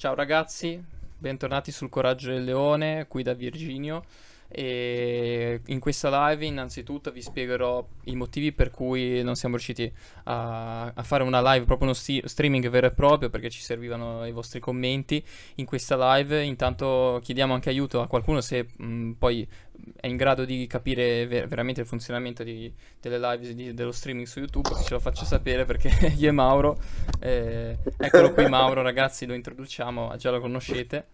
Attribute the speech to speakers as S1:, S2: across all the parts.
S1: Ciao ragazzi, bentornati sul Coraggio del Leone, qui da Virginio. E in questa live innanzitutto vi spiegherò i motivi per cui non siamo riusciti a, a fare una live, proprio uno sti- streaming vero e proprio perché ci servivano i vostri commenti in questa live. Intanto chiediamo anche aiuto a qualcuno se mh, mm, poi è in grado di capire ver- veramente il funzionamento di, delle live di, dello streaming su YouTube, che ce lo faccia sapere perché io e Mauro, eh, eccolo qui Mauro ragazzi, lo introduciamo, già lo conoscete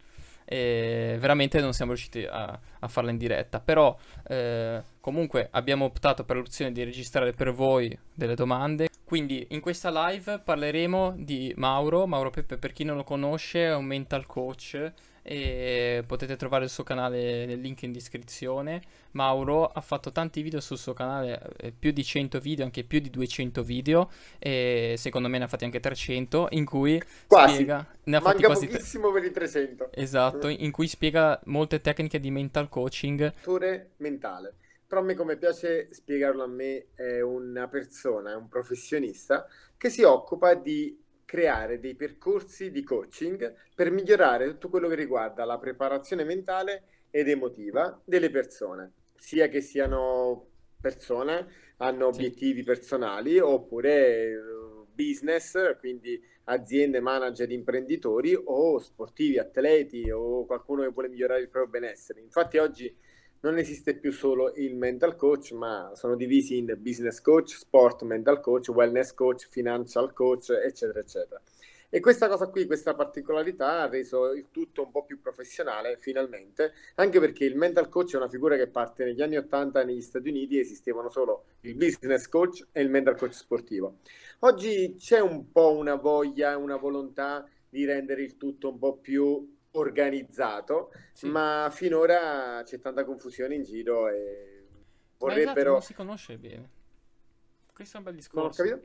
S1: e veramente non siamo riusciti a, a farla in diretta. Però eh, comunque abbiamo optato per l'opzione di registrare per voi delle domande. Quindi in questa live parleremo di Mauro, Mauro Peppe per chi non lo conosce è un mental coach e potete trovare il suo canale nel link in descrizione. Mauro ha fatto tanti video sul suo canale, eh, più di 100 video, anche più di 200 video e secondo me ne ha fatti anche 300 in cui quasi. spiega ne ha Manca fatti quasi
S2: per i 300.
S1: Esatto, mm. in cui spiega molte tecniche di mental coaching,
S2: fattore mentale. Però a me come piace spiegarlo a me è una persona, è un professionista che si occupa di creare dei percorsi di coaching per migliorare tutto quello che riguarda la preparazione mentale ed emotiva delle persone, sia che siano persone, hanno obiettivi personali oppure eh, business, quindi aziende, manager, imprenditori o sportivi, atleti o qualcuno che vuole migliorare il proprio benessere. Infatti oggi non esiste più solo il mental coach, ma sono divisi in business coach, sport mental coach, wellness coach, financial coach, eccetera, eccetera. E questa cosa qui, questa particolarità ha reso il tutto un po' più professionale finalmente, anche perché il mental coach è una figura che parte negli anni 80 negli Stati Uniti esistevano solo il business coach e il mental coach sportivo. Oggi c'è un po' una voglia, una volontà di rendere il tutto un po' più organizzato, sì. ma finora c'è tanta confusione in giro e vorrebbero... non si
S1: conosce bene. Questo è un bel discorso. Non ho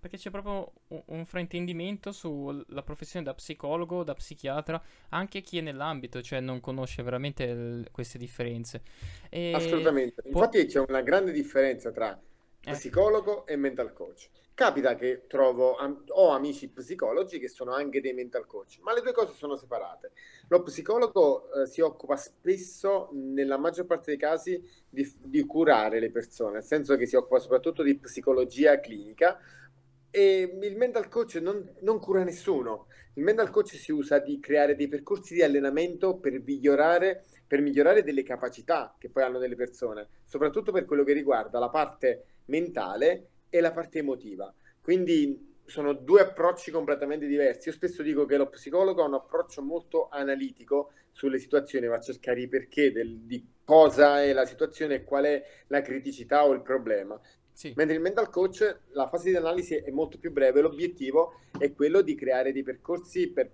S1: Perché c'è proprio un, fraintendimento sulla professione da psicologo, da psichiatra, anche chi è nell'ambito, cioè non conosce veramente l- queste differenze. E... Assolutamente. Infatti
S2: c'è una grande differenza tra eh. psicologo e mental coach. Capita che trovo, ho amici psicologi che sono anche dei mental coach, ma le due cose sono separate. Lo psicologo eh, si occupa spesso, nella maggior parte dei casi, di, di curare le persone, nel senso che si occupa soprattutto di psicologia clinica, e il mental coach non, non, cura nessuno. Il mental coach si usa di creare dei percorsi di allenamento per migliorare, per migliorare delle capacità che poi hanno delle persone, soprattutto per quello che riguarda la parte mentale e la parte emotiva. Quindi sono due approcci completamente diversi. Io spesso dico che lo psicologo ha un approccio molto analitico sulle situazioni, va a cercare i perché del, di cosa è la situazione e qual è la criticità o il problema. Sì. Mentre il mental coach, la fase di analisi è molto più breve, l'obiettivo è quello di creare dei percorsi per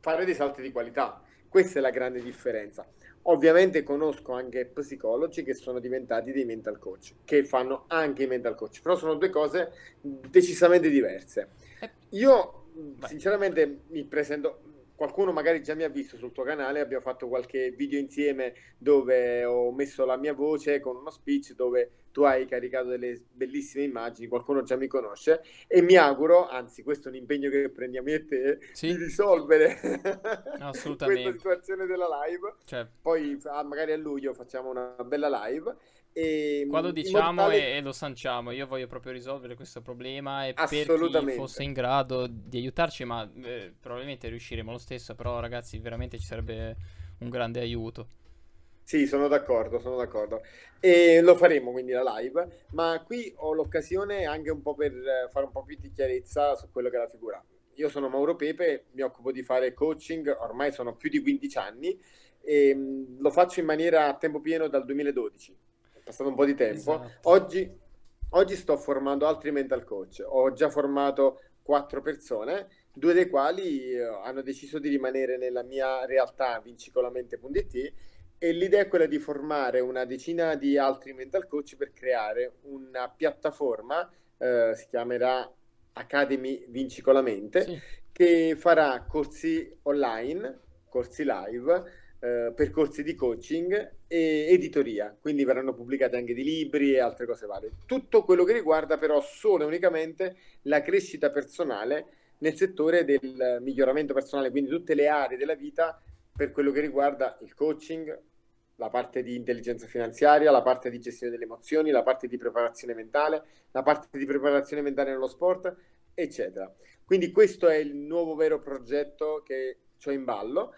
S2: fare dei salti di qualità. Questa è la grande differenza. Ovviamente conosco anche psicologi che sono diventati dei mental coach, che fanno anche i mental coach, però sono due cose decisamente diverse. Eh. Io sinceramente mi presento, qualcuno magari già mi ha visto sul tuo canale, abbiamo fatto qualche video insieme dove ho messo la mia voce con uno speech dove tu hai caricato delle bellissime immagini, qualcuno già mi conosce e mi auguro, anzi questo è un impegno che prendiamo io e te, sì. di risolvere questa situazione della live. Certo. Poi ah, magari a luglio facciamo una bella live e, Qua lo diciamo mortale...
S1: e, e, lo sanciamo. Io voglio proprio risolvere questo problema e per chi fosse in grado di aiutarci, ma eh, probabilmente riusciremo lo stesso. Però, ragazzi, veramente ci sarebbe un grande aiuto.
S2: Sì, sono d'accordo, sono d'accordo. E lo faremo quindi la live, ma qui ho l'occasione anche un po' per fare un po' più di chiarezza su quello che è la figura. Io sono Mauro Pepe, mi occupo di fare coaching, ormai sono più di 15 anni e ehm, lo faccio in maniera a tempo pieno dal 2012 passato un po' di tempo. Esatto. Oggi, oggi sto formando altri mental coach, ho già formato quattro persone, due dei quali eh, hanno deciso di rimanere nella mia realtà vincicolamente.it e l'idea è quella di formare una decina di altri mental coach per creare una piattaforma, eh, si chiamerà Academy Vincicolamente, sì. che farà corsi online, corsi live, eh, percorsi di coaching e editoria, quindi verranno pubblicati anche di libri e altre cose varie. Tutto quello che riguarda però solo e unicamente la crescita personale nel settore del miglioramento personale, quindi tutte le aree della vita per quello che riguarda il coaching, la parte di intelligenza finanziaria, la parte di gestione delle emozioni, la parte di preparazione mentale, la parte di preparazione mentale nello sport, eccetera. Quindi questo è il nuovo vero progetto che ho in ballo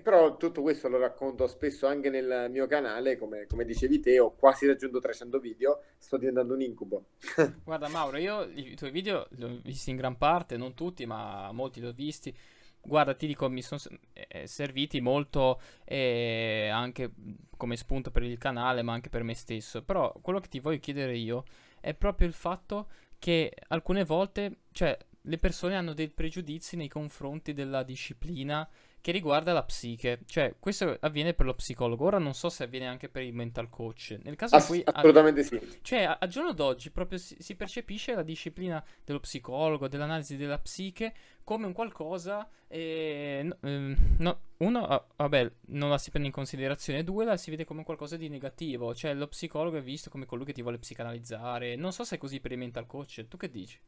S2: però tutto questo lo racconto spesso anche nel mio canale, come, come, dicevi te, ho quasi raggiunto 300 video, sto diventando un incubo.
S1: Guarda Mauro, io i tuoi video li ho visti in gran parte, non tutti, ma molti li ho visti. Guarda, ti dico, mi sono eh, eh, serviti molto eh, anche come spunto per il canale, ma anche per me stesso. Però quello che ti voglio chiedere io è proprio il fatto che alcune volte, cioè, le persone hanno dei pregiudizi nei confronti della disciplina che riguarda la psiche. Cioè, questo avviene per lo psicologo. Ora non so se avviene anche per il mental coach. Nel caso Ass- in cui assolutamente a... sì. Cioè, a, a giorno d'oggi proprio si, si, percepisce la disciplina dello psicologo, dell'analisi della psiche come un qualcosa eh, no, ehm, no, uno ah, vabbè, non la si prende in considerazione, due la si vede come qualcosa di negativo, cioè lo psicologo è visto come colui che ti vuole psicanalizzare. Non so se è così per il mental coach. Tu che dici?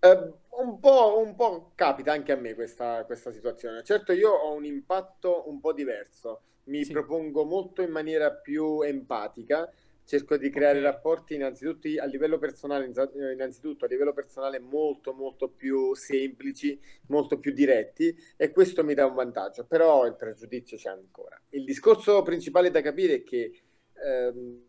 S2: Eh, un, po', un, po', capita anche a me questa, questa, situazione. Certo, io ho un impatto un po' diverso, mi sì. propongo molto in maniera più empatica, cerco di creare okay. rapporti innanzitutto a livello personale, eh, innanzitutto a livello personale molto molto più semplici, molto più diretti e questo mi dà un vantaggio, però il pregiudizio c'è ancora. Il discorso principale da capire è che ehm,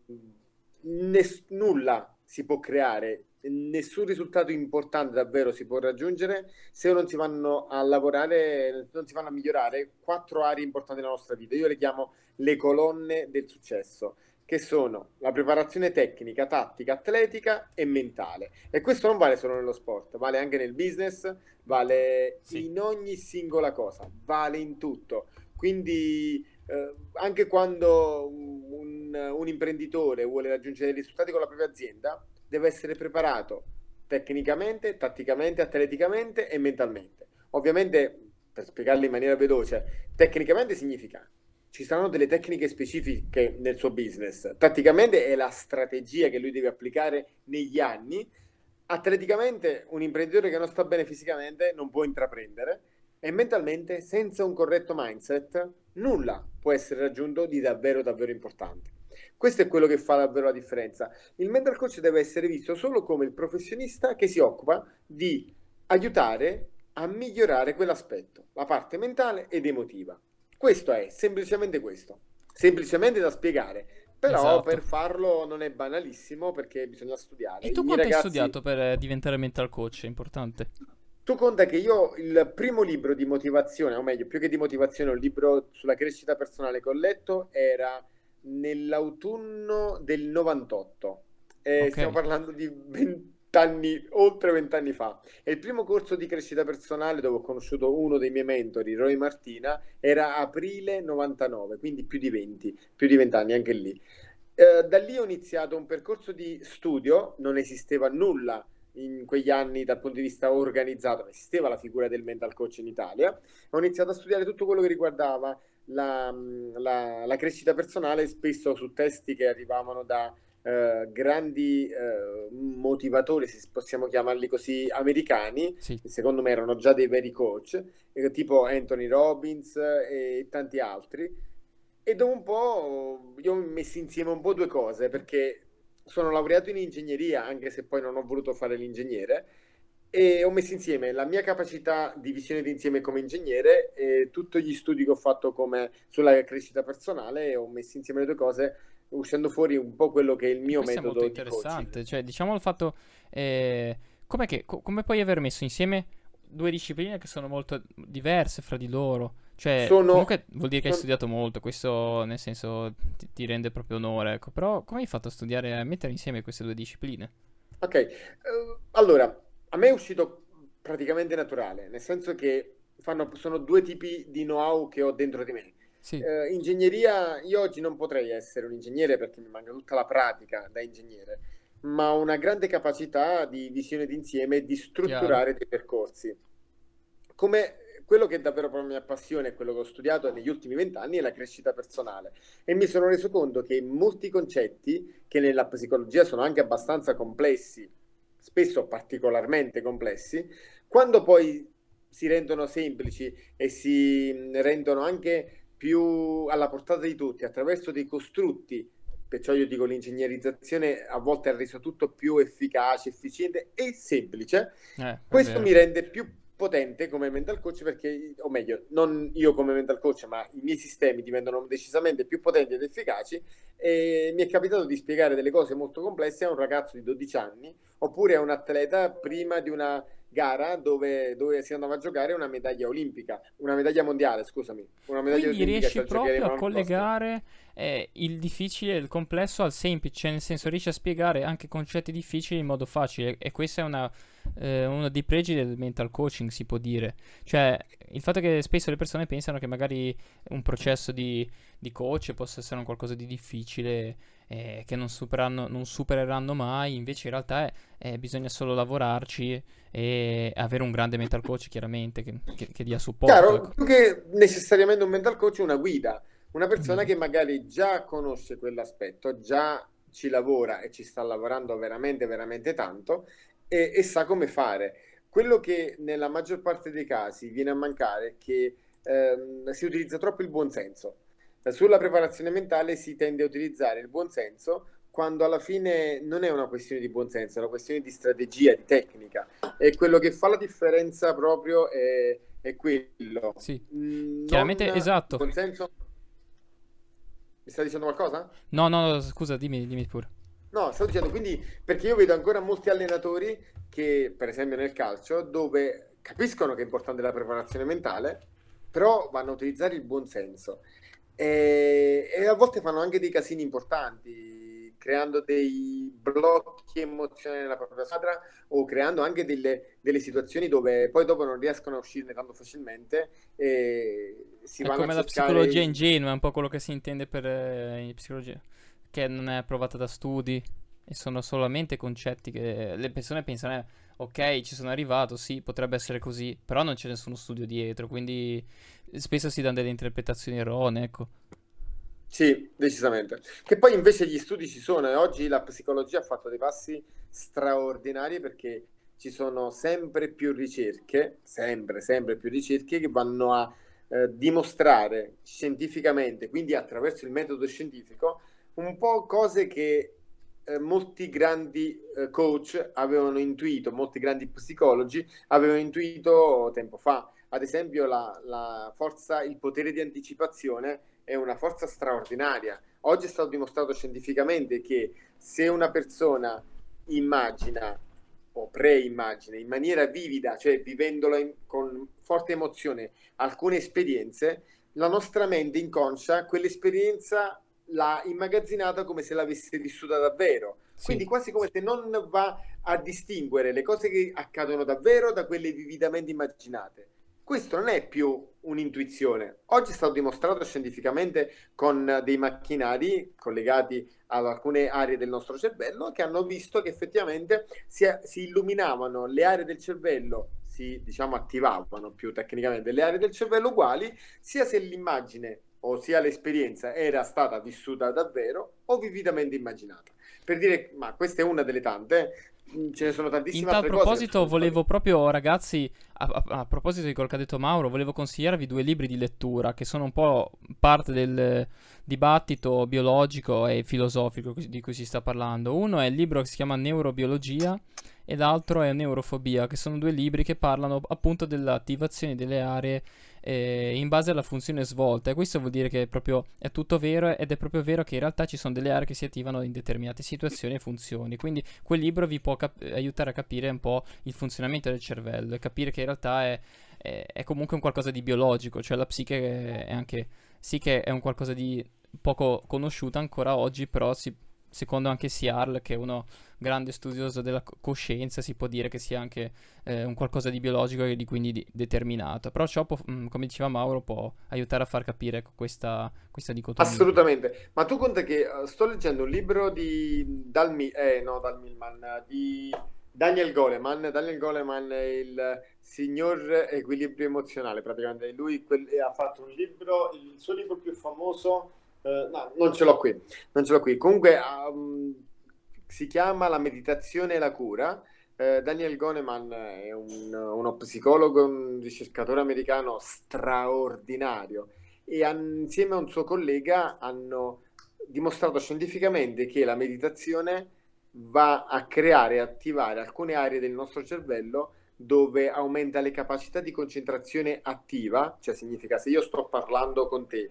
S2: ness- nulla si può creare nessun risultato importante davvero si può raggiungere se non si vanno a lavorare, non si vanno a migliorare quattro aree importanti della nostra vita. Io le chiamo le colonne del successo, che sono la preparazione tecnica, tattica, atletica e mentale. E questo non vale solo nello sport, vale anche nel business, vale sì. in ogni singola cosa, vale in tutto. Quindi eh, anche quando un, un imprenditore vuole raggiungere dei risultati con la propria azienda, deve essere preparato tecnicamente, tatticamente, atleticamente e mentalmente. Ovviamente, per spiegarle in maniera veloce, tecnicamente significa ci saranno delle tecniche specifiche nel suo business. Tatticamente è la strategia che lui deve applicare negli anni. Atleticamente un imprenditore che non sta bene fisicamente non può intraprendere e mentalmente senza un corretto mindset nulla può essere raggiunto di davvero davvero importante. Questo è quello che fa davvero la differenza. Il mental coach deve essere visto solo come il professionista che si occupa di aiutare a migliorare quell'aspetto, la parte mentale ed emotiva. Questo è semplicemente questo, semplicemente da spiegare. Però esatto. per farlo non è banalissimo perché bisogna studiare. E tu quanto ragazzi... hai studiato
S1: per eh, diventare mental coach? È importante.
S2: Tu conta che io il primo libro di motivazione, o meglio, più che di motivazione, un libro sulla crescita personale che ho letto era nell'autunno del 98. Eh, okay. Stiamo parlando di 20 anni, oltre vent'anni fa. E il primo corso di crescita personale dove ho conosciuto uno dei miei mentori, Roy Martina, era aprile 99, quindi più di 20, più di 20 anni anche lì. Eh, da lì ho iniziato un percorso di studio, non esisteva nulla in quegli anni dal punto di vista organizzato, non esisteva la figura del mental coach in Italia. Ho iniziato a studiare tutto quello che riguardava la, mm, la, la crescita personale spesso su testi che arrivavano da eh, grandi eh, motivatori, se possiamo chiamarli così, americani, sì. secondo me erano già dei veri coach, eh, tipo Anthony Robbins eh, e tanti altri. E dopo un po' io ho messo insieme un po' due cose, perché sono laureato in ingegneria, anche se poi non ho voluto fare l'ingegnere, e ho messo insieme la mia capacità di visione d'insieme come ingegnere e tutti gli studi che ho fatto come, sulla crescita personale e ho messo insieme le due cose uscendo fuori un po' quello che è il mio Questo metodo. È molto interessante,
S1: di cioè diciamo il fatto eh, che, co- come puoi aver messo insieme due discipline che sono molto diverse fra di loro? Cioè, sono, comunque vuol dire che sono... hai studiato molto, questo nel senso ti, ti rende proprio onore, ecco. però come hai fatto a studiare, a mettere insieme queste due discipline?
S2: Ok, uh, allora, a me è uscito praticamente naturale, nel senso che fanno, sono due tipi di know-how che ho dentro di me. Sì. Eh, ingegneria, io oggi non potrei essere un ingegnere perché mi manca tutta la pratica da ingegnere, ma ho una grande capacità di visione d'insieme e di strutturare Chiaro. dei percorsi. Come quello che davvero mi appassiona e quello che ho studiato negli ultimi vent'anni è la crescita personale e mi sono reso conto che molti concetti che nella psicologia sono anche abbastanza complessi spesso particolarmente complessi, quando poi si rendono semplici e si mm, rendono anche più alla portata di tutti attraverso dei costrutti, perciò io dico l'ingegnerizzazione a volte ha reso tutto più efficace, efficiente e semplice, eh, questo mi rende più potente come mental coach perché, o meglio, non io come mental coach, ma i miei sistemi diventano decisamente più potenti ed efficaci e mi è capitato di spiegare delle cose molto complesse a un ragazzo di 12 anni oppure a un atleta prima di una gara dove, dove si andava a giocare una medaglia olimpica, una medaglia mondiale, scusami. Una medaglia Quindi olimpica, riesci cioè proprio a
S1: collegare eh, il difficile, il complesso al semplice, cioè nel senso riesci a spiegare anche concetti difficili in modo facile e questa è una eh, uno dei pregi del mental coaching, si può dire. Cioè, il fatto che spesso le persone pensano che magari un processo di, di coach possa essere un qualcosa di difficile, eh, che non, non, supereranno mai, invece in realtà è, è, bisogna solo lavorarci e avere un grande mental coach, chiaramente, che, che, che dia supporto. Chiaro, ecco.
S2: più che necessariamente un mental coach, una guida. Una persona mm. che magari già conosce quell'aspetto, già ci lavora e ci sta lavorando veramente, veramente tanto e, e sa come fare. Quello che nella maggior parte dei casi viene a mancare è che ehm, si utilizza troppo il buonsenso. Sulla preparazione mentale si tende a utilizzare il buonsenso quando alla fine non è una questione di buonsenso, è una questione di strategia, di tecnica. E quello che fa la differenza proprio è, è quello. Sì, mm, non chiaramente esatto. Buonsenso... Mi stai dicendo qualcosa?
S1: No, no, no, scusa, dimmi, dimmi pure.
S2: No, sto dicendo quindi perché io vedo ancora molti allenatori che, per esempio nel calcio, dove capiscono che è importante la preparazione mentale, però vanno a utilizzare il buonsenso e, e a volte fanno anche dei casini importanti, creando dei blocchi emozionali nella propria squadra o creando anche delle, delle, situazioni dove poi dopo non riescono a uscirne tanto facilmente e si è vanno a cercare... come la psicologia
S1: ingenua, è un po' quello che si intende per eh, psicologia che non è approvata da studi e sono solamente concetti che le persone pensano, eh, ok, ci sono arrivato, sì, potrebbe essere così, però non c'è nessuno studio dietro, quindi spesso si danno delle interpretazioni erronee, ecco.
S2: Sì, decisamente. Che poi invece gli studi ci sono e eh. oggi la psicologia ha fatto dei passi straordinari perché ci sono sempre più ricerche, sempre, sempre più ricerche che vanno a eh, dimostrare scientificamente, quindi attraverso il metodo scientifico, un po' cose che eh, molti grandi eh, coach avevano intuito, molti grandi psicologi avevano intuito tempo fa. Ad esempio, la, la forza, il potere di anticipazione è una forza straordinaria. Oggi è stato dimostrato scientificamente che se una persona immagina o preimmagina in maniera vivida, cioè vivendola in, con forte emozione, alcune esperienze, la nostra mente inconscia quell'esperienza l'ha immagazzinata come se l'avesse vissuta davvero. Sì. Quindi quasi come se non va a distinguere le cose che accadono davvero da quelle vividamente immaginate. Questo non è più un'intuizione. Oggi è stato dimostrato scientificamente con dei macchinari collegati ad alcune aree del nostro cervello che hanno visto che effettivamente si, si illuminavano le aree del cervello, si diciamo attivavano più tecnicamente le aree del cervello uguali, sia se l'immagine ossia l'esperienza era stata vissuta davvero o vividamente immaginata. Per dire, ma questa è una delle tante, mm, ce ne sono tantissime In tal proposito
S1: volevo proprio ragazzi, a, a, a, proposito di quello che ha detto Mauro, volevo consigliarvi due libri di lettura che sono un po' parte del dibattito biologico e filosofico di cui si sta parlando. Uno è il libro che si chiama Neurobiologia e l'altro è Neurofobia, che sono due libri che parlano appunto dell'attivazione delle aree eh, in base alla funzione svolta e questo vuol dire che è, proprio, è tutto vero ed è proprio vero che in realtà ci sono delle aree che si attivano in determinate situazioni e funzioni quindi quel libro vi può cap- aiutare a capire un po' il funzionamento del cervello e capire che in realtà è, è, è comunque un qualcosa di biologico cioè la psiche è anche sì che è un qualcosa di poco conosciuta ancora oggi però si secondo anche Searle, che è uno grande studioso della coscienza, si può dire che sia anche eh, un qualcosa di biologico e di quindi di determinato. Però ciò, può, mm, come diceva Mauro, può aiutare a far capire ecco, questa, questa dicotomia.
S2: Assolutamente. Ma tu conta che uh, sto leggendo un libro di Dalmi- eh, no, Dal di Daniel Goleman. Daniel Goleman è il signor equilibrio emozionale, praticamente. Lui quel- ha fatto un libro, il suo libro più famoso Uh, no, non ce l'ho qui, non ce l'ho qui. Comunque um, si chiama La meditazione e la cura. Uh, Daniel Goneman è un, uno psicologo, un ricercatore americano straordinario e an- insieme a un suo collega hanno dimostrato scientificamente che la meditazione va a creare e attivare alcune aree del nostro cervello dove aumenta le capacità di concentrazione attiva, cioè significa se io sto parlando con te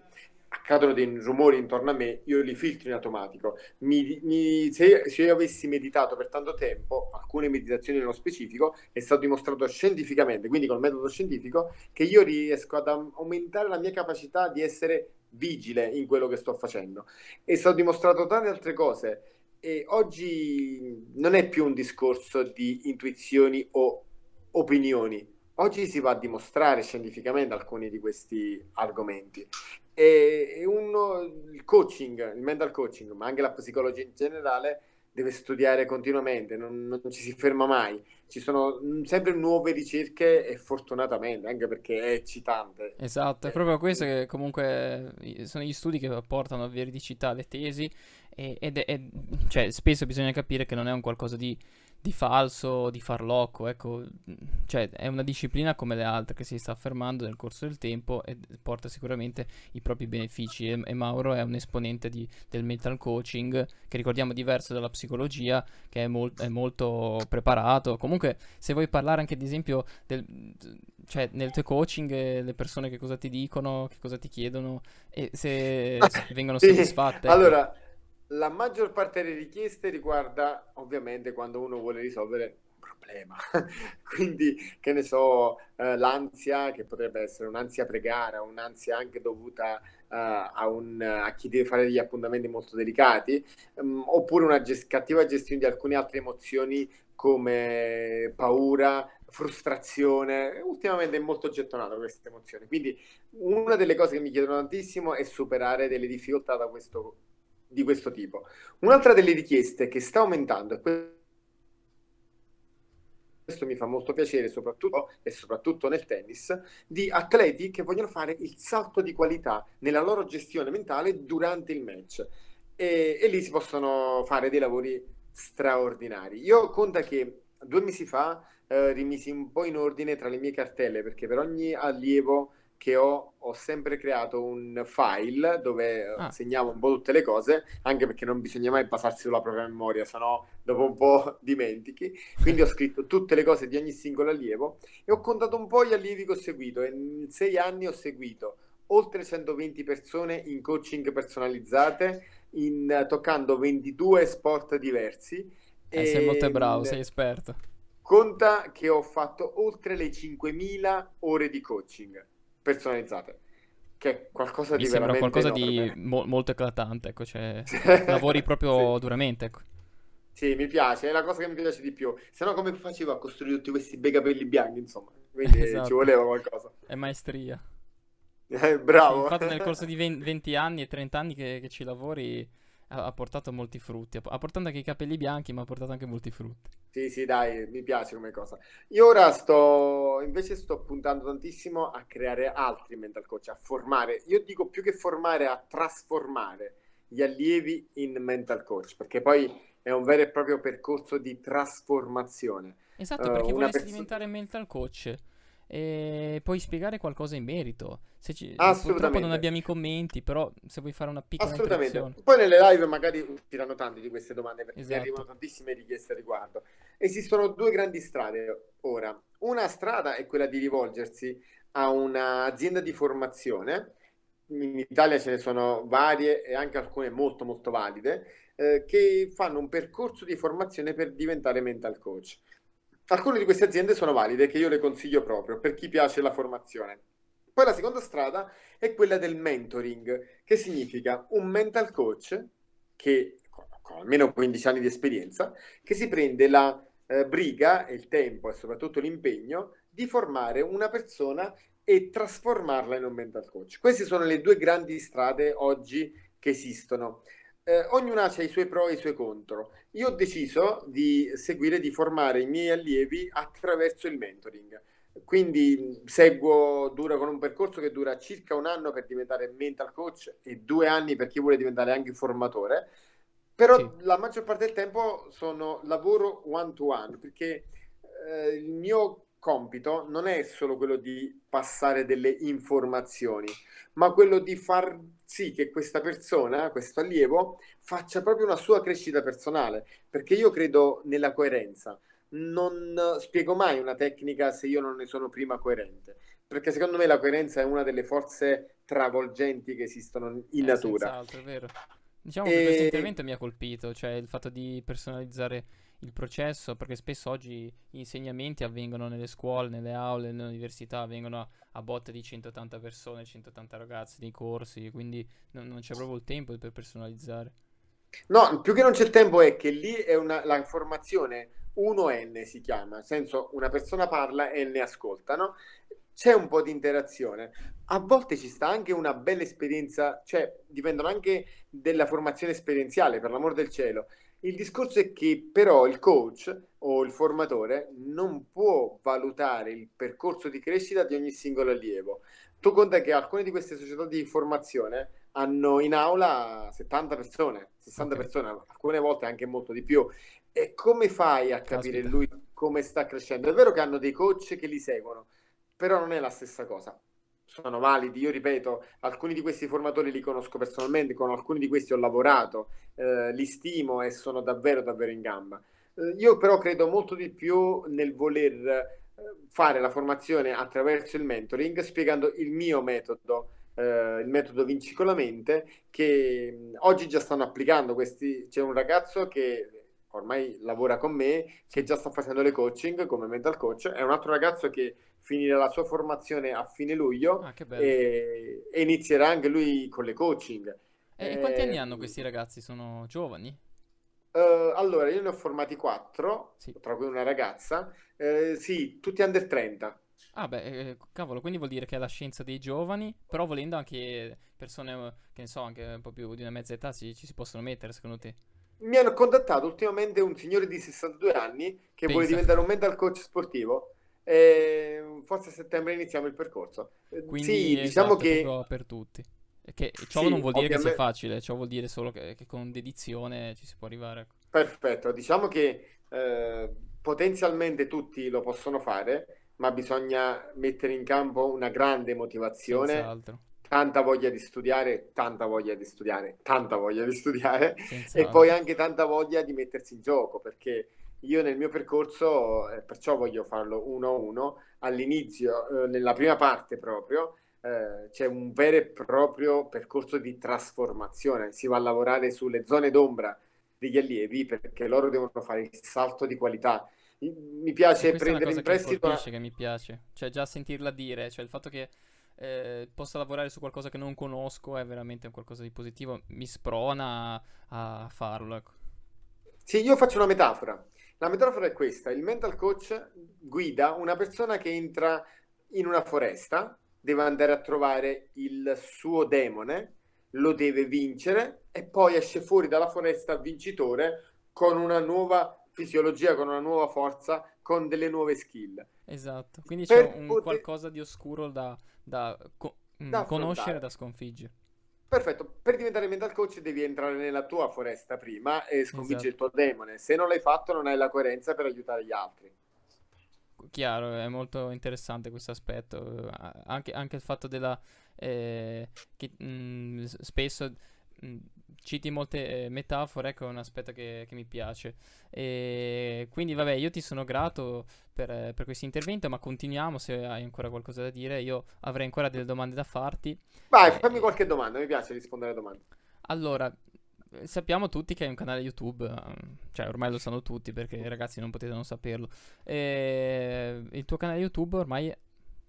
S2: accadono dei rumori intorno a me, io li filtro in automatico. Mi, mi, se, se, io avessi meditato per tanto tempo, alcune meditazioni nello specifico, è stato dimostrato scientificamente, quindi col metodo scientifico, che io riesco ad aumentare la mia capacità di essere vigile in quello che sto facendo. E sono dimostrato tante altre cose. E oggi non è più un discorso di intuizioni o opinioni, Oggi si va a dimostrare scientificamente alcuni di questi argomenti e uno, il coaching, il mental coaching, ma anche la psicologia in generale, deve studiare continuamente, non, non ci si ferma mai. Ci sono mm, sempre nuove ricerche e fortunatamente, anche perché è eccitante.
S1: Esatto, è eh, proprio questo che comunque sono gli studi che portano a veridicità le tesi ed è, è, cioè, spesso bisogna capire che non è un qualcosa di di falso, di farlocco, ecco, mm, cioè è una disciplina come le altre che si sta affermando nel corso del tempo e porta sicuramente i propri benefici e, e Mauro è un esponente di, del mental coaching che ricordiamo diverso dalla psicologia, che è, mol- è molto preparato, comunque se vuoi parlare anche ad esempio del, cioè, nel tuo coaching eh, le persone che cosa ti dicono, che cosa ti chiedono e se, se vengono soddisfatte. Ecco. allora...
S2: Ecco la maggior parte delle richieste riguarda ovviamente quando uno vuole risolvere un problema, quindi che ne so, eh, l'ansia che potrebbe essere un'ansia pregara, un'ansia anche dovuta Uh, a, un, a, chi deve fare degli appuntamenti molto delicati, um, oppure una ges- cattiva gestione di alcune altre emozioni come paura, frustrazione. Ultimamente è molto gettonata questa emozione. Quindi una delle cose che mi chiedono tantissimo è superare delle difficoltà da questo di questo tipo. Un'altra delle richieste che sta aumentando è quella questo mi fa molto piacere, soprattutto e soprattutto nel tennis, di atleti che vogliono fare il salto di qualità nella loro gestione mentale durante il match. E, e lì si possono fare dei lavori straordinari. Io conta che due mesi fa eh, rimisi un po' in ordine tra le mie cartelle, perché per ogni allievo che ho, ho, sempre creato un file dove eh, ah. segnavo un po' tutte le cose, anche perché non bisogna mai basarsi sulla propria memoria, sennò dopo un po' dimentichi. Quindi ho scritto tutte le cose di ogni singolo allievo e ho contato un po' gli allievi che ho seguito e in sei anni ho seguito oltre 120 persone in coaching personalizzate, in, toccando 22 sport diversi. Eh, e sei molto bravo, sei esperto. Conta che ho fatto oltre le 5.000 ore di coaching personalizzate che è qualcosa Mi di sembra veramente qualcosa
S1: enorme. di mo- molto eclatante, ecco, cioè lavori proprio sì. duramente, ecco.
S2: Sì, mi piace, è la cosa che mi piace di più. Se no come facevo a costruire tutti questi bei capelli bianchi, insomma? Quindi esatto. ci voleva qualcosa.
S1: È maestria. bravo. Infatti nel corso di 20 anni e 30 anni che, che ci lavori ha portato molti frutti. Ha portato anche i capelli bianchi, ma ha portato anche molti frutti.
S2: Sì, sì, dai, mi piace come cosa. Io ora sto, invece sto puntando tantissimo a creare altri mental coach, a formare. Io dico più che formare, a trasformare gli allievi in mental coach, perché poi è un vero e proprio percorso di trasformazione. Esatto, perché uh, vorresti perso-
S1: diventare mental coach e eh, puoi spiegare qualcosa in merito. Se ci... Eh, purtroppo non abbiamo i commenti, però se vuoi fare una piccola Assolutamente.
S2: Poi nelle live magari tirano tante di queste domande perché esatto. arrivano tantissime richieste a riguardo. Esistono due grandi strade ora. Una strada è quella di rivolgersi a un'azienda di formazione, in Italia ce ne sono varie e anche alcune molto molto valide, eh, che fanno un percorso di formazione per diventare mental coach. Alcune di queste aziende sono valide, che io le consiglio proprio per chi piace la formazione. Poi la seconda strada è quella del mentoring, che significa un mental coach che con almeno 15 anni di esperienza, che si prende la eh, briga, il tempo e soprattutto l'impegno di formare una persona e trasformarla in un mental coach. Queste sono le due grandi strade oggi che esistono. Eh, ognuna ha i suoi pro e i suoi contro. Io ho deciso di seguire, di formare i miei allievi attraverso il mentoring. Quindi seguo dura con un percorso che dura circa un anno per diventare mental coach e due anni per chi vuole diventare anche formatore. Però sì. la maggior parte del tempo sono lavoro one to one perché eh, il mio compito non è solo quello di passare delle informazioni, ma quello di far sì che questa persona, questo allievo, faccia proprio una sua crescita personale, perché io credo nella coerenza non spiego mai una tecnica se io non ne sono prima coerente, perché secondo me la coerenza è una delle forze travolgenti che esistono in eh, natura. Altro, è vero. Diciamo e... che questo intervento
S1: mi ha colpito, cioè il fatto di personalizzare il processo, perché spesso oggi gli insegnamenti avvengono nelle scuole, nelle aule, nelle università, avvengono a, a botte di 180 persone, 180 ragazzi, nei corsi, quindi non, non c'è proprio il tempo per personalizzare.
S2: No, più che non c'è tempo è che lì è una, la formazione 1N si chiama, nel senso una persona parla e ne ascoltano, c'è un po' di interazione. A volte ci sta anche una bella esperienza, cioè dipendono anche della formazione esperienziale, per l'amor del cielo. Il discorso è che però il coach o il formatore non può valutare il percorso di crescita di ogni singolo allievo. Tu conta che alcune di queste società di formazione hanno in aula 70 persone, 60 okay. persone, alcune volte anche molto di più. E come fai a capire Aspetta. lui come sta crescendo? È vero che hanno dei coach che li seguono, però non è la stessa cosa. Sono validi, io ripeto, alcuni di questi formatori li conosco personalmente, con alcuni di questi ho lavorato, eh, li stimo e sono davvero, davvero in gamba. Eh, io però credo molto di più nel voler eh, fare la formazione attraverso il mentoring, spiegando il mio metodo eh, il metodo Vinci con la mente, che oggi già stanno applicando. Questi, c'è un ragazzo che ormai lavora con me, che già sta facendo le coaching come mental coach, è un altro ragazzo che finirà la sua formazione a fine luglio ah, e, e, inizierà anche lui con le coaching. E, eh, quanti anni eh, hanno
S1: questi ragazzi? Sono giovani?
S2: Uh, allora, io ne ho formati quattro, sì. tra cui una ragazza, uh, sì, tutti under 30.
S1: Ah beh, eh, eh, cavolo, quindi vuol dire che è la scienza dei giovani, però volendo anche persone, che ne so, anche un po' più di una mezza età ci, ci si possono mettere, secondo te?
S2: Mi hanno contattato ultimamente un signore di 62 anni che Pensa. vuole diventare un mental coach sportivo. E forse a settembre iniziamo il percorso. Eh, quindi sì, diciamo esatto,
S1: che... Per tutti. Che ciò sì, non vuol dire ovviamente... che sia facile, ciò vuol dire solo che, che, con dedizione ci si può arrivare. Ecco.
S2: Perfetto, diciamo che eh, potenzialmente tutti lo possono fare ma bisogna mettere in campo una grande motivazione, Senz'altro. tanta voglia di studiare, tanta voglia di studiare, tanta voglia di studiare Senz'altro. e poi anche tanta voglia di mettersi in gioco perché io nel mio percorso, eh, perciò voglio farlo uno a uno, all'inizio, eh, nella prima parte proprio, eh, c'è un vero e proprio percorso di trasformazione, si va a lavorare sulle zone d'ombra degli allievi perché loro devono fare il salto di qualità mi piace prendere in prestito. È una che, mi piace,
S1: cioè già sentirla dire, cioè il fatto che eh, possa lavorare su qualcosa che non conosco è veramente qualcosa di positivo, mi sprona
S2: a, a farlo. Ecco. Sì, io faccio una metafora. La metafora è questa, il mental coach guida una persona che entra in una foresta, deve andare a trovare il suo demone, lo deve vincere e poi esce fuori dalla foresta vincitore con una nuova fisiologia con una nuova forza, con delle nuove skill.
S1: Esatto, quindi per c'è un poter... qualcosa di oscuro da, da, co- mm, da conoscere e da sconfiggere.
S2: Perfetto, per diventare mental coach devi entrare nella tua foresta prima e sconfiggere esatto. il tuo demone. Se non l'hai fatto non hai la coerenza per aiutare gli altri.
S1: Chiaro, è molto interessante questo aspetto. Eh, anche, anche il fatto della, eh, che mh, mm, spesso mh, mm, citi molte eh, metafore, ecco un aspetto che, che mi piace. E quindi vabbè, io ti sono grato per, eh, per questo intervento, ma continuiamo se hai ancora qualcosa da dire. Io avrei ancora delle domande da farti.
S2: Vai, eh, fammi eh, qualche domanda, mi piace rispondere alle domande.
S1: Allora, sappiamo tutti che hai un canale YouTube, eh, cioè ormai lo sanno tutti perché ragazzi non potete non saperlo. E il tuo canale YouTube ormai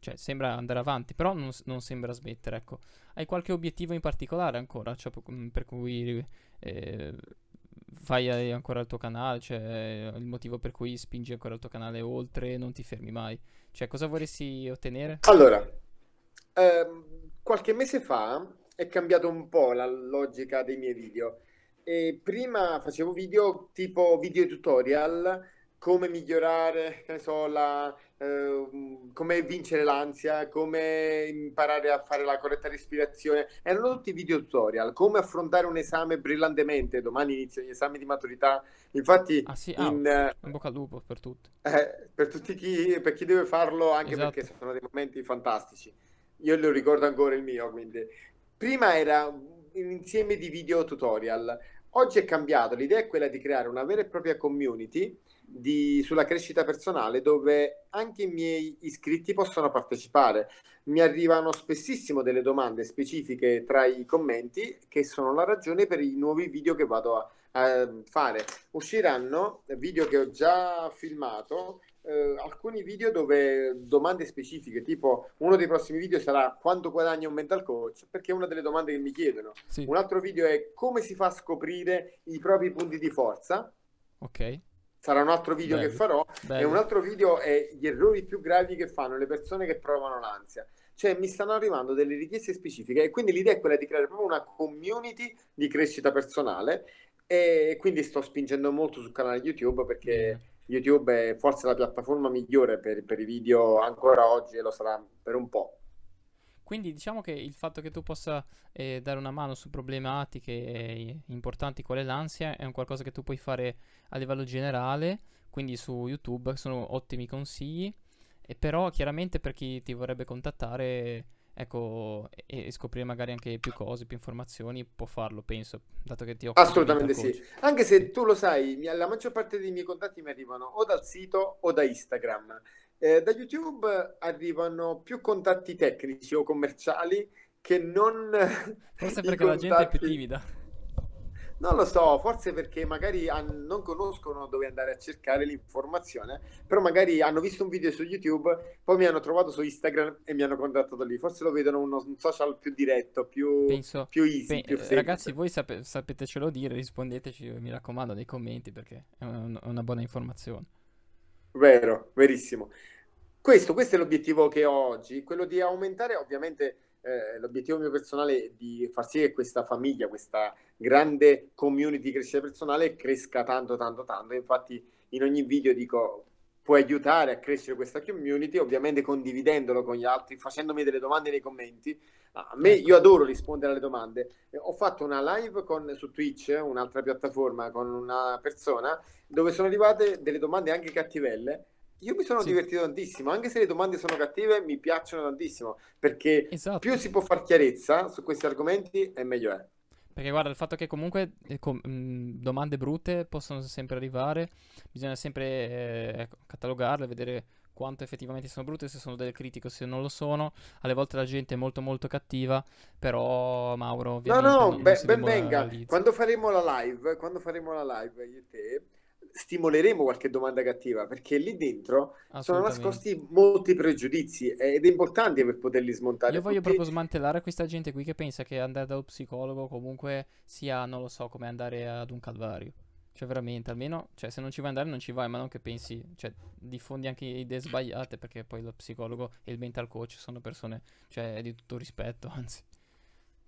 S1: cioè sembra andare avanti, però non, non, sembra smettere, ecco. Hai qualche obiettivo in particolare ancora, cioè, per cui eh, fai ancora il tuo canale, cioè eh, il motivo per cui spingi ancora il tuo canale oltre, non ti fermi mai. Cioè, cosa vorresti ottenere?
S2: Allora, ehm, qualche mese fa è cambiato un po' la logica dei miei video. E prima facevo video tipo video tutorial come migliorare, che ne so, la, eh, come vincere l'ansia, come imparare a fare la corretta respirazione. Erano tutti video tutorial, come affrontare un esame brillantemente. Domani iniziano gli esami di maturità. Infatti, ah, sì, ah, in, eh,
S1: in, bocca al lupo per tutti.
S2: Eh, per tutti chi, per chi deve farlo, anche esatto. perché sono dei momenti fantastici. Io lo ricordo ancora il mio, quindi. Prima era un insieme di video tutorial. Oggi è cambiato, l'idea è quella di creare una vera e propria community di, sulla crescita personale dove anche i miei iscritti possono partecipare. Mi arrivano spessissimo delle domande specifiche tra i commenti che sono la ragione per i nuovi video che vado a, a fare. Usciranno video che ho già filmato. Eh, alcuni video dove domande specifiche tipo uno dei prossimi video sarà quanto guadagna un mental coach perché è una delle domande che mi chiedono sì. un altro video è come si fa a scoprire i propri punti di forza ok sarà un altro video bello, che farò bello. e un altro video è gli errori più gravi che fanno le persone che provano l'ansia cioè mi stanno arrivando delle richieste specifiche e quindi l'idea è quella di creare proprio una community di crescita personale e quindi sto spingendo molto sul canale YouTube perché YouTube è forse la piattaforma migliore per, per i video ancora oggi e lo sarà per un po'
S1: Quindi diciamo che il fatto che tu possa eh, dare una mano su problematiche eh, importanti quale l'ansia è un qualcosa che tu puoi fare a livello generale, quindi su YouTube sono ottimi consigli, e però chiaramente per chi ti vorrebbe contattare ecco, e, e scoprire magari anche più cose, più informazioni, può farlo, penso, dato che ti occupi. Assolutamente sì,
S2: anche se tu lo sai, la maggior parte dei miei contatti mi arrivano o dal sito o da Instagram. Eh, da YouTube arrivano più contatti tecnici o commerciali che non... Forse perché contatti... la gente è più timida. Non lo so, forse perché magari han- non conoscono dove andare a cercare l'informazione, però magari hanno visto un video su YouTube, poi mi hanno trovato su Instagram e mi hanno contattato lì. Forse lo vedono uno, un social più diretto, più, Penso, più easy. Pe- più eh, ragazzi,
S1: voi sap- sapetecelo dire, rispondeteci, mi raccomando, nei commenti perché è un- una buona informazione.
S2: Vero, verissimo. Questo, questo è l'obiettivo che ho oggi, quello di aumentare ovviamente eh, l'obiettivo mio personale è di far sì che questa famiglia, questa grande community di crescita personale cresca tanto, tanto, tanto. Infatti in ogni video dico puoi aiutare a crescere questa community, ovviamente condividendolo con gli altri, facendomi delle domande nei commenti. Ah, a me, ecco. io adoro rispondere alle domande. Eh, ho fatto una live con, su Twitch, eh, un'altra piattaforma, con una persona, dove sono arrivate delle domande anche cattivelle io mi sono sì. divertito tantissimo, anche se le domande sono cattive, mi piacciono tantissimo, perché esatto. più si può far chiarezza su questi argomenti e meglio è.
S1: Perché guarda, il fatto che comunque eh, domande brutte possono sempre arrivare, bisogna sempre eh, ecco, catalogarle, vedere quanto effettivamente sono brutte, se sono delle critiche o se non lo sono. Alle volte la gente è molto molto cattiva, però Mauro... No, no, non, be- non ben venga.
S2: Quando faremo la live, quando faremo la live io e te stimoleremo qualche domanda cattiva perché lì dentro sono nascosti molti pregiudizi ed è importante per poterli smontare. Io voglio perché... proprio
S1: smantellare questa gente qui che pensa che andare dallo psicologo comunque sia, non lo so, come andare ad un calvario. Cioè veramente, almeno, cioè se non ci vuoi andare non ci vai, ma non che pensi, cioè diffondi anche idee sbagliate perché poi lo psicologo e il mental coach sono persone, cioè di tutto rispetto, anzi.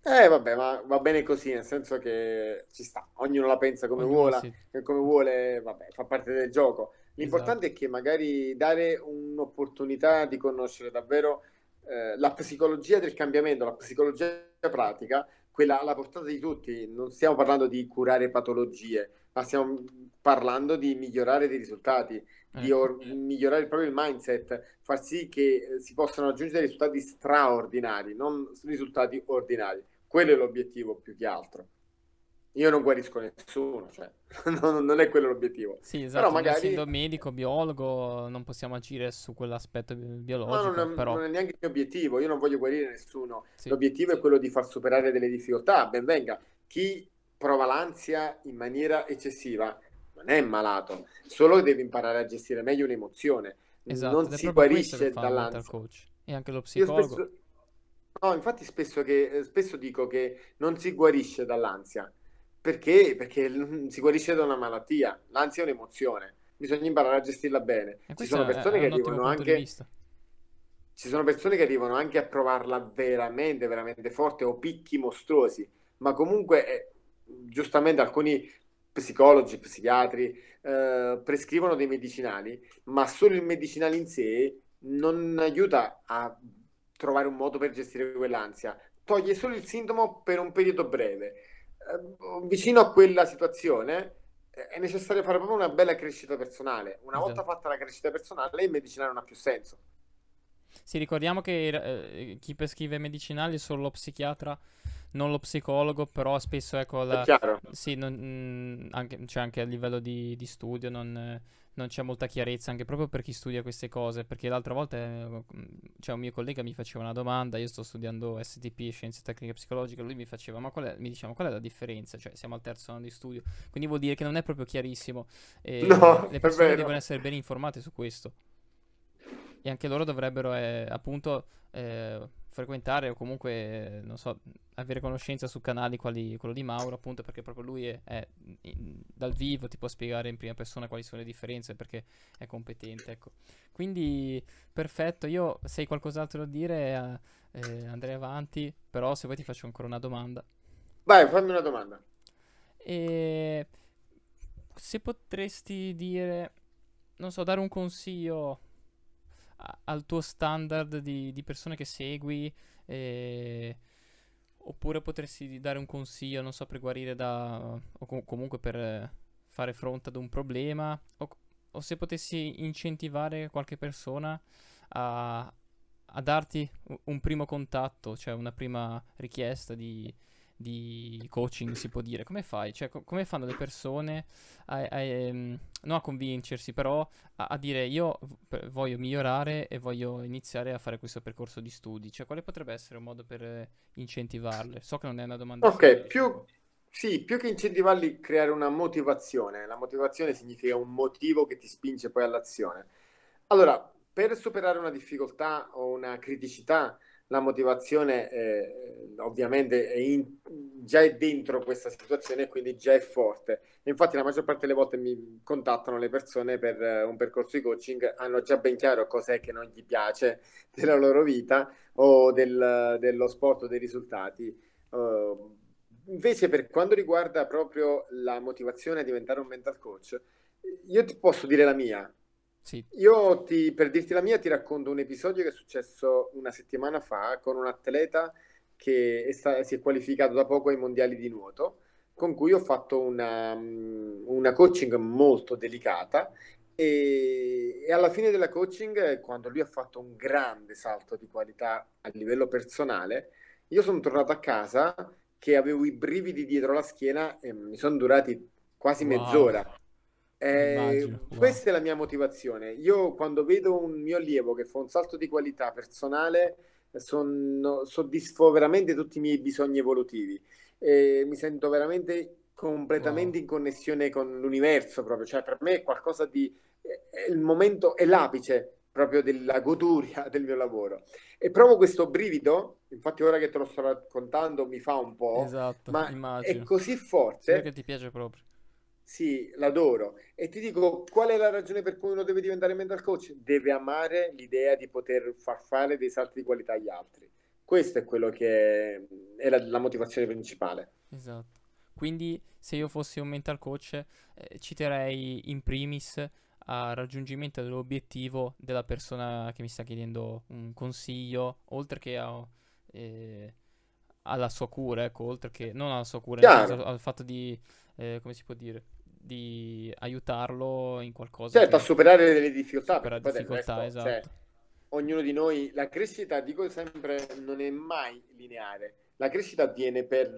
S2: Eh vabbè, ma va bene così, nel senso che ci sta, ognuno la pensa come, ognuno vuole, sì. Eh, come vuole, vabbè, fa parte del gioco. L'importante esatto. è che magari dare un'opportunità di conoscere davvero eh, la psicologia del cambiamento, la psicologia pratica, quella alla portata di tutti. Non stiamo parlando di curare patologie, ma stiamo parlando di migliorare dei risultati, eh. di ecco. or- migliorare proprio il mindset, far sì che eh, si possano raggiungere risultati straordinari, non risultati ordinari. Quello è l'obiettivo più che altro. Io non guarisco nessuno, cioè, non, non, è quello l'obiettivo. Sì, esatto, però magari... essendo
S1: medico, biologo, non possiamo agire su quell'aspetto biologico. No, non, è, però... non
S2: è neanche il mio obiettivo, io non voglio guarire nessuno. Sì. L'obiettivo è quello di far superare delle difficoltà, ben venga. Chi prova l'ansia in maniera eccessiva non è malato, solo deve imparare a gestire meglio un'emozione. Esatto, non si guarisce dall'ansia.
S1: E anche lo psicologo. Io
S2: spesso, No, infatti spesso, che, eh, spesso dico che non si guarisce dall'ansia. Perché? Perché si guarisce da una malattia. L'ansia è un'emozione. Bisogna imparare a gestirla bene. Ci sono persone che arrivano anche ci sono persone che arrivano anche a provarla veramente, veramente forte o picchi mostruosi, ma comunque eh, giustamente alcuni psicologi, psichiatri eh, prescrivono dei medicinali, ma solo il medicinale in sé non aiuta a trovare un modo per gestire quell'ansia. Toglie solo il sintomo per un periodo breve. Ehm, vicino a quella situazione eh, è necessario fare proprio una bella crescita personale. Una esatto. volta fatta la crescita personale, il medicinale non ha più senso.
S1: Sì, ricordiamo che eh, chi prescrive medicinali è solo lo psichiatra, non lo psicologo, però spesso ecco la... È chiaro. Sì, non, mm, anche, cioè anche a livello di, di studio non non c'è molta chiarezza anche proprio per chi studia queste cose, perché l'altra volta eh, cioè, un mio collega mi faceva una domanda, io sto studiando STP, scienze tecniche psicologiche, lui mi faceva ma qual è, mi diceva qual è la differenza, cioè siamo al terzo anno di studio, quindi vuol dire che non è proprio chiarissimo, e no, le persone devono essere ben informate su questo e anche loro dovrebbero eh, appunto eh, frequentare o comunque, eh, non so, avere conoscenza su canali quali quello di Mauro, appunto, perché proprio lui è, è in, dal vivo, ti può spiegare in prima persona quali sono le differenze, perché è competente, ecco. Quindi, perfetto, io se hai qualcos'altro da dire eh, eh andrei avanti, però se vuoi ti faccio ancora una domanda.
S2: Vai, fammi una domanda.
S1: E se potresti dire, non so, dare un consiglio al tuo standard di, di persone che segui eh, oppure potresti dare un consiglio, non so, per guarire da o com- comunque per fare fronte ad un problema o, o se potessi incentivare qualche persona a, a darti un primo contatto, cioè una prima richiesta di, di coaching, si può dire. Come fai? Cioè, co- come fanno le persone a, a, a, ehm, non a convincersi, però a, dire io voglio migliorare e voglio iniziare a fare questo percorso di studi? Cioè, quale potrebbe essere un modo per eh, incentivarle? So che non è una domanda. Ok,
S2: più, Sì, più che incentivarli, creare una motivazione. La motivazione significa un motivo che ti spinge poi all'azione. Allora, per superare una difficoltà o una criticità, la motivazione è, eh, ovviamente è in, già è dentro questa situazione e quindi già è forte. Infatti la maggior parte delle volte mi contattano le persone per eh, un percorso di coaching, hanno già ben chiaro cos'è che non gli piace della loro vita o del, dello sport o dei risultati. Uh, invece per quanto riguarda proprio la motivazione a diventare un mental coach, io ti posso dire la mia, sì. Io ti, per dirti la mia ti racconto un episodio che è successo una settimana fa con un atleta che è sta, si è qualificato da poco ai mondiali di nuoto, con cui ho fatto una, mm, una coaching molto delicata e, e, alla fine della coaching, quando lui ha fatto un grande salto di qualità a livello personale, io sono tornato a casa che avevo i brividi dietro la schiena e mi sono durati quasi wow. mezz'ora eh, Immagino, ehm, wow. è la mia motivazione. Io quando vedo un mio allievo che fa un salto di qualità personale, eh, sono, soddisfo veramente tutti i miei bisogni evolutivi. Eh, mi sento veramente completamente wow. in connessione con l'universo proprio, cioè per me è qualcosa di è il momento è l'apice proprio della goduria del mio lavoro. E provo questo brivido, infatti ora che te lo sto raccontando mi fa un po',
S1: esatto, ma immagino. è così
S2: forte. Sì, che ti piace proprio. Sì, l'adoro. E ti dico, qual è la ragione per cui uno deve diventare mental coach? Deve amare l'idea di poter far fare dei salti di qualità agli altri. Questo è quello che è la, la motivazione principale.
S1: Esatto. Quindi se io fossi un mental coach, eh, citerei in primis al raggiungimento dell'obiettivo della persona che mi sta chiedendo un consiglio, oltre che a, eh, alla sua cura, ecco, oltre che non alla sua cura, al fatto di, eh, come si può dire, di aiutarlo in qualcosa. Certo, che... a superare
S2: delle difficoltà. Superare difficoltà, resto, esatto. Cioè, ognuno di noi, la crescita, dico sempre, non è mai lineare. La crescita avviene per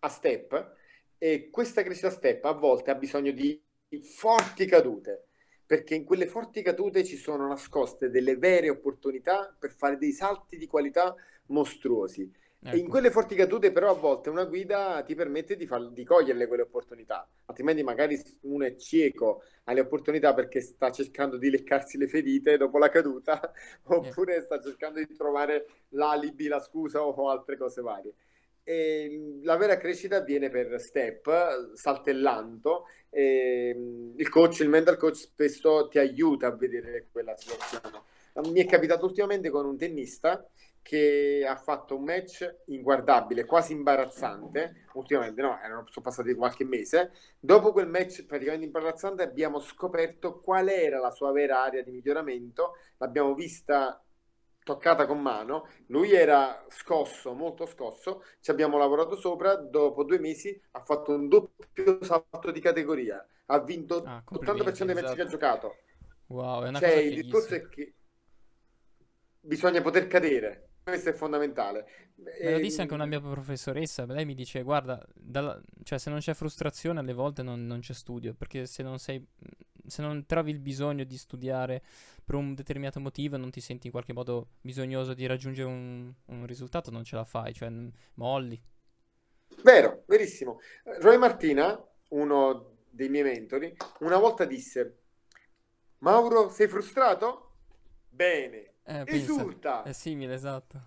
S2: a step e questa crescita a step a volte ha bisogno di forti cadute, perché in quelle forti cadute ci sono nascoste delle vere opportunità per fare dei salti di qualità mostruosi. Ecco. In quelle forti cadute, però, a volte una guida ti permette di, far, di coglierle quelle opportunità, altrimenti magari uno è cieco alle opportunità perché sta cercando di leccarsi le ferite dopo la caduta, oppure sta cercando di trovare l'alibi, la scusa o altre cose varie. E ehm, la vera crescita avviene per step, saltellando. Ehm, il coach, il mental coach spesso ti aiuta a vedere quella situazione. Mi è capitato ultimamente con un tennista che ha fatto un match inguardabile, quasi imbarazzante, ultimamente no, erano, sono passati qualche mese, dopo quel match praticamente imbarazzante abbiamo scoperto qual era la sua vera area di miglioramento, l'abbiamo vista toccata con mano, lui era scosso, molto scosso, ci abbiamo lavorato sopra, dopo due mesi ha fatto un doppio salto di categoria, ha vinto ah, l'80% dei match che ha esatto. giocato.
S1: Wow, è una cioè, cosa il
S2: discorso è che bisogna poter cadere questo è fondamentale. Me lo ehm, disse anche
S1: una mia professoressa, lei mi dice guarda, dalla... cioè, se non c'è frustrazione alle volte non, non c'è studio, perché se non, sei... se non trovi il bisogno di studiare per un determinato motivo e non ti senti in qualche modo bisognoso di raggiungere un, un risultato, non ce la fai, cioè molli.
S2: Vero, verissimo. Roy Martina, uno dei miei mentori, una volta disse, Mauro, sei frustrato? Bene, eh, Esulta!
S1: È eh, simile, esatto.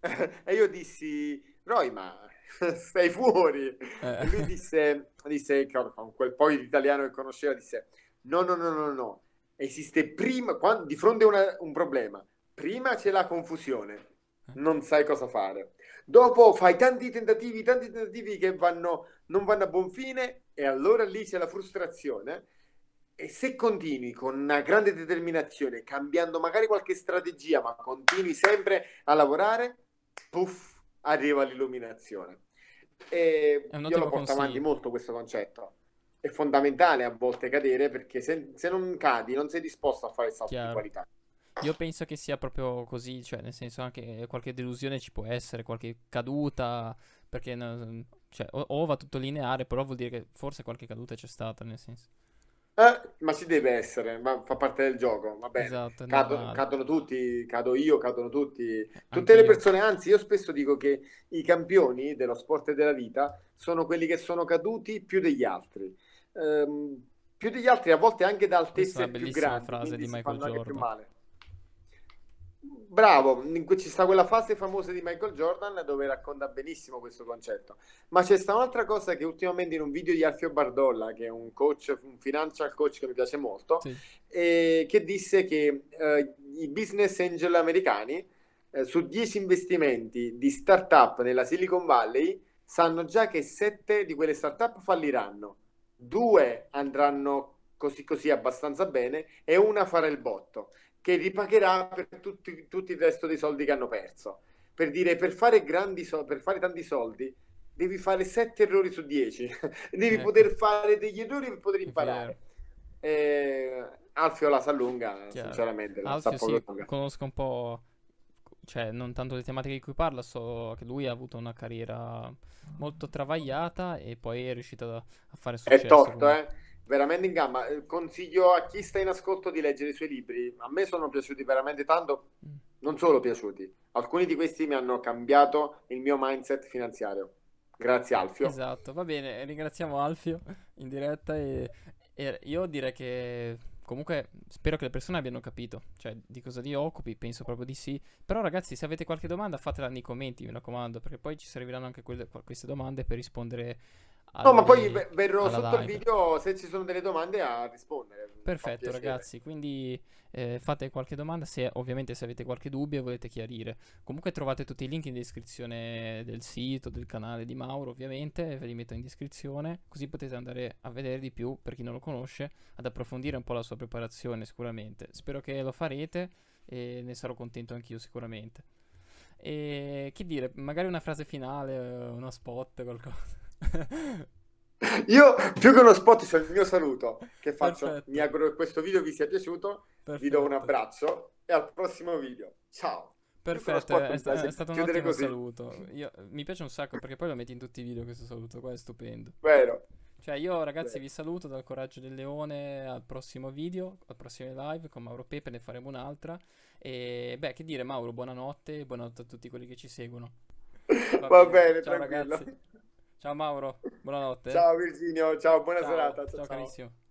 S2: e io dissi, Roy, ma stai fuori. Eh. lui disse, disse, con quel po' di italiano che conosceva, disse, no, no, no, no, no, esiste prima, quando, di fronte a una, un problema, prima c'è la confusione, eh. non sai cosa fare. Dopo fai tanti tentativi, tanti tentativi che vanno, non vanno a buon fine e allora lì c'è la frustrazione e se continui con una grande determinazione, cambiando magari qualche strategia, ma continui sempre a lavorare, puff, arriva l'illuminazione. E io lo porto consiglio. avanti molto questo concetto. È fondamentale a volte cadere perché se, se non cadi non sei disposto a fare il salto Chiaro. di qualità.
S1: Io penso che sia proprio così, cioè nel senso anche qualche delusione ci può essere, qualche caduta, perché cioè, o, o va tutto lineare, però vuol dire che forse qualche caduta c'è stata, nel senso.
S2: Eh, ma ci deve essere, ma fa parte del gioco. Va Esatto, cadono, cadono, tutti, cado io, cadono tutti. Tutte le persone, anzi, io spesso dico che i campioni dello sport e della vita sono quelli che sono caduti più degli altri. Ehm, più degli altri, a volte anche da altezze più grandi. Questa è una frase di Michael Jordan. Bravo, ci sta quella fase famosa di Michael Jordan dove racconta benissimo questo concetto. Ma c'è sta un'altra cosa che ultimamente in un video di Alfio Bardolla, che è un coach, un financial coach che mi piace molto, sì. eh, che disse che eh, i business angel americani eh, su 10 investimenti di startup nella Silicon Valley sanno già che 7 di quelle startup falliranno, 2 andranno così così abbastanza bene e una farà il botto che ripagherà per tutti, tutto il resto dei soldi che hanno perso. Per dire, per fare, grandi soldi, per fare tanti soldi devi fare sette errori su dieci, devi ecco. poter fare degli errori per poter imparare. Eh, Alfio la sa Chiaro. sinceramente. Alfio sì,
S1: conosco un po', cioè non tanto le tematiche di cui parla, so che lui ha avuto una carriera molto travagliata e poi è riuscito a fare successo. È tosto, eh?
S2: veramente in gamma. Eh, consiglio a chi sta in ascolto di leggere i suoi libri. A me sono piaciuti veramente tanto, mm. non solo piaciuti, alcuni di questi mi hanno cambiato il mio mindset finanziario. Grazie Alfio.
S1: Esatto, va bene, ringraziamo Alfio in diretta e, e io direi che comunque spero che le persone abbiano capito cioè, di cosa ti occupi, penso proprio di sì. Però ragazzi, se avete qualche domanda fatela nei commenti, mi raccomando, perché poi ci serviranno anche quelle, queste domande per rispondere No, ma poi verrò sotto live. il
S2: video se ci sono delle domande a rispondere. Perfetto, ragazzi.
S1: Quindi eh, fate qualche domanda. Se ovviamente se avete qualche dubbio e volete chiarire. Comunque trovate tutti i link in descrizione del sito, del canale di Mauro, ovviamente. Ve li metto in descrizione. Così potete andare a vedere di più per chi non lo conosce, ad approfondire un po' la sua preparazione, sicuramente. Spero che lo farete e ne sarò contento anch'io sicuramente. E che dire, magari una frase finale, eh, uno spot, qualcosa.
S2: Io più che uno spot c'è il mio saluto che faccio. Perfetto. Mi auguro che questo video vi sia piaciuto. Perfetto. Vi do un abbraccio e al prossimo video. Ciao. Perfetto, è, sta, è, stato un ottimo così. saluto.
S1: Io, mi piace un sacco perché poi lo metti in tutti i video questo saluto qua, è stupendo.
S2: Vero. Cioè io
S1: ragazzi Vero. vi saluto dal Coraggio del Leone al prossimo video, al prossimo live con Mauro Pepe, ne faremo un'altra. E beh, che dire Mauro, buonanotte e buonanotte a tutti quelli che ci seguono. Va, Va bene, bene ciao, tranquillo. ragazzi. Ciao Mauro, buonanotte. Ciao
S2: Virginio, ciao, buona ciao, serata. Ciao, ciao carissimo.